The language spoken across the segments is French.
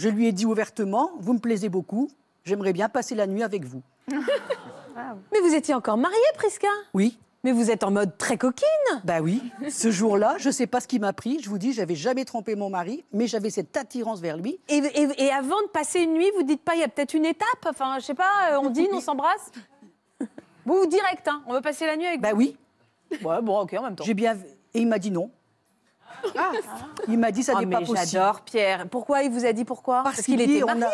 Je lui ai dit ouvertement, vous me plaisez beaucoup, j'aimerais bien passer la nuit avec vous. Mais vous étiez encore mariée, Prisca Oui. Mais vous êtes en mode très coquine Bah oui. Ce jour-là, je sais pas ce qui m'a pris. Je vous dis, j'avais jamais trompé mon mari, mais j'avais cette attirance vers lui. Et, avant de passer une nuit, vous dites pas, il y a peut-être une étape Enfin, je sais pas, euh, on dîne, on s'embrasse Vous, direct, hein, On veut passer la nuit avec Bah oui. Ouais, bon, ok, en même temps. J'ai bien... Et il m'a dit non. Ah. Il m'a dit ça oh, n'est pas possible. J'adore Pierre. Pourquoi il vous a dit pourquoi Parce, qu'il était marié.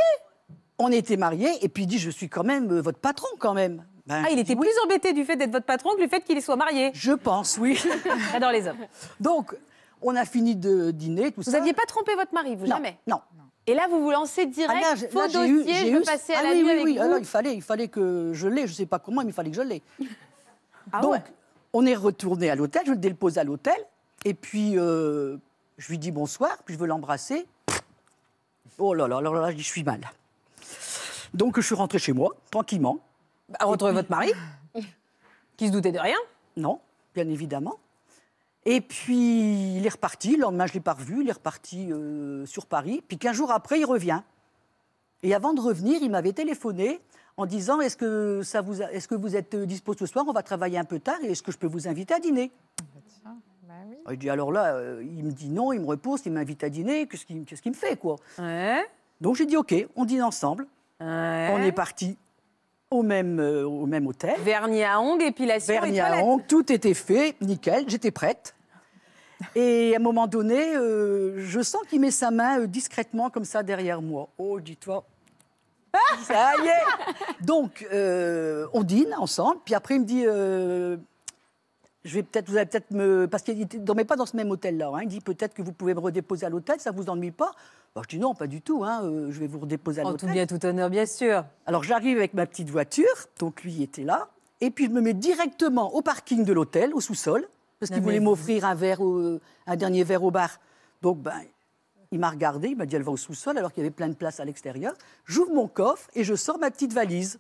On, était mariés et puis il dit je suis quand même euh, votre patron quand même. Ben, ah, il était plus embêté du fait d'être votre patron que du fait qu'il soit marié. Je pense, oui. J'adore les hommes. Donc, on a fini de dîner, tout vous ça. Vous n'aviez pas trompé votre mari, vous jamais Non. Et là, vous vous lancez direct, ah, faux dossier, je oui, il fallait, il fallait que je l'aie, je ne sais pas comment, mais il fallait que je l'aie. Ah Donc, on est retourné à l'hôtel, je le dépose à l'hôtel. Et puis, euh, je lui dis bonsoir, puis je veux l'embrasser. Oh là là, là là, je suis mal. Donc, je suis rentrée chez moi, tranquillement. À retrouver votre mari Qui se doutait de rien Non, bien évidemment. Et puis, il est reparti. Le lendemain, je ne l'ai pas revu. Il est reparti euh, sur Paris. Puis, 15 jours après, il revient. Et avant de revenir, il m'avait téléphoné en disant Est-ce que, ça vous est -ce que vous êtes dispo ce soir On va travailler un peu tard et est-ce que je peux vous inviter à dîner bah alors là, euh, il me dit non, il me repose, il m'invite à dîner, qu'est-ce qu'il me fait quoi Donc j'ai dit ok, on dîne ensemble. On est parti au même, euh, au même hôtel. Vernis à ongles, épilation. Vernis et à ongles, tout était fait, nickel, j'étais prête. Et à un moment donné, euh, je sens qu'il met sa main discrètement comme ça derrière moi. Oh, dis-toi. Ah ça y est Donc, on dîne ensemble. Puis après, il me dit je vais peut-être, vous allez peut-être me. Parce qu'il ne dormait pas dans ce même hôtel-là. Hein. Il dit peut-être que vous pouvez me redéposer à l'hôtel, ça ne vous ennuie pas bah, Je dis non, pas du tout, hein, euh, je vais vous redéposer à l'hôtel. En tout bien, tout honneur, bien sûr. Alors j'arrive avec ma petite voiture, donc lui était là, et puis je me mets directement au parking de l'hôtel, au sous-sol, parce qu'il voulait m'offrir un, verre euh, un dernier verre au bar. Donc, ben, il m'a regardé, il m'a dit elle va au sous-sol, alors qu'il y avait plein de place à l'extérieur. J'ouvre mon coffre et je sors ma petite valise.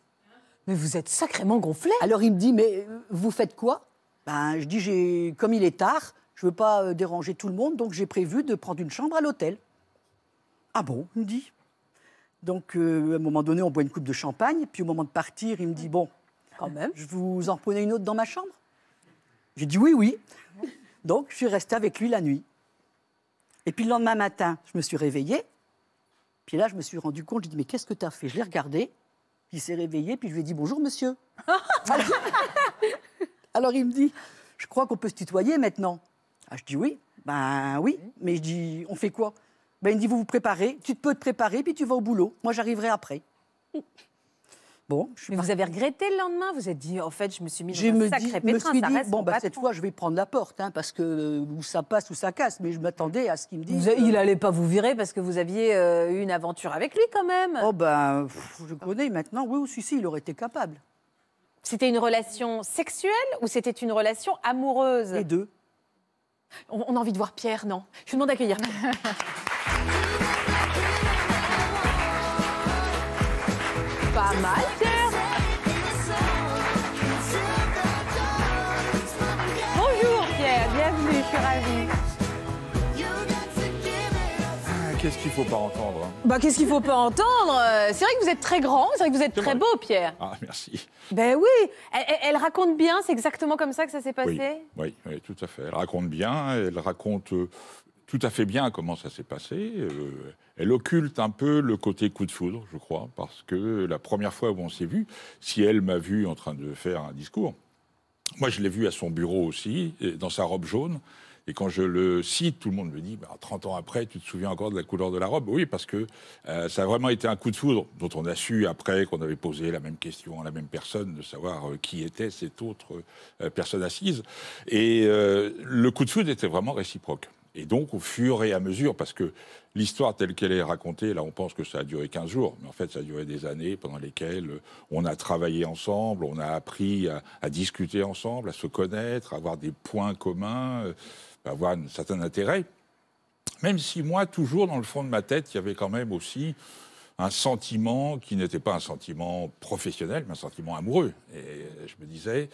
Mais vous êtes sacrément gonflé. Alors il me dit mais euh, vous faites quoi ben, je dis, comme il est tard, je ne veux pas euh, déranger tout le monde, donc j'ai prévu de prendre une chambre à l'hôtel. Ah bon, il me dit. Donc, euh, à un moment donné, on boit une coupe de champagne, puis au moment de partir, il me dit, bon, quand même, je vous en prenais une autre dans ma chambre J'ai dit oui, oui. Donc, je suis restée avec lui la nuit. Et puis le lendemain matin, je me suis réveillée. Puis là, je me suis rendu compte, je lui dit, mais qu'est-ce que tu as fait Je l'ai regardé, il s'est réveillé, puis je lui ai dit, bonjour monsieur. Alors il me dit, je crois qu'on peut se tutoyer maintenant. Ah, je dis oui, ben oui, mais je dis, on fait quoi Ben il me dit, vous vous préparez, tu peux te préparer, puis tu vas au boulot. Moi, j'arriverai après. Bon, mais vous avez regretté le lendemain Vous êtes dit, en fait, je me suis mis dans un me sacré me suis dit, bon, bah, cette fois, je vais prendre la porte, hein, parce que euh, ça passe, ou ça casse. Mais je m'attendais à ce qu'il me dise. Euh, il n'allait pas vous virer parce que vous aviez euh, eu une aventure avec lui, quand même. Oh ben, je connais maintenant. Oui, ou il aurait été capable. C'était une relation sexuelle ou c'était une relation amoureuse Les deux. On, a envie de voir Pierre, non Je vous demande d'accueillir. Pas mal, Pierre. Bonjour, Pierre. Bienvenue. Je suis ravie. Qu'est-ce qu'il faut pas entendre hein bah, qu'est-ce qu'il faut pas entendre euh, C'est vrai que vous êtes très grand, c'est vrai que vous êtes très beau, Pierre. Ah merci. Ben oui, elle, raconte bien, c'est exactement comme ça que ça s'est passé. Oui, oui, tout à fait. Elle raconte bien, elle raconte euh, tout à fait bien comment ça s'est passé. Euh, elle occulte un peu le côté coup de foudre, je crois, parce que la première fois où on s'est vu, si elle m'a vu en train de faire un discours, moi je l'ai vu à son bureau aussi, dans sa robe jaune. Et quand je le cite, tout le monde me dit 30 ans après, tu te souviens encore de la couleur de la robe Oui, parce que euh, ça a vraiment été un coup de foudre dont on a su après qu'on avait posé la même question à la même personne de savoir euh, qui était cette autre euh, personne assise. Et le coup de foudre était vraiment réciproque. Et donc, au fur et à mesure, parce que l'histoire telle qu'elle est racontée, là, on pense que ça a duré 15 jours, mais en fait, ça a duré des années pendant lesquelles euh, on a travaillé ensemble, on a appris à, discuter ensemble, à se connaître, à avoir des points communs, à euh, avoir un certain intérêt. Même si moi, toujours dans le fond de ma tête, il y avait quand même aussi un sentiment qui n'était pas un sentiment professionnel, mais un sentiment amoureux. Et je me disais,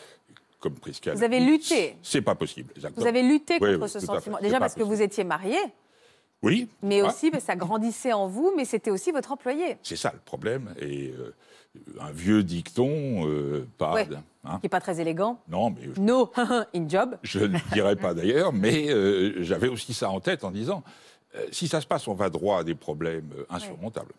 comme Vous avez lutté. C'est pas possible. Vous avez lutté contre ce sentiment. Déjà parce que vous étiez marié. Oui. Mais aussi, ça grandissait en vous, mais c'était aussi votre employé. C'est ça le problème. Et euh, un vieux dicton, euh, hein. qui n'est pas très élégant. Non, mais. no, in job. Je ne dirais pas d'ailleurs, mais euh, j'avais aussi ça en tête en disant si ça se passe, on va droit à des problèmes insurmontables.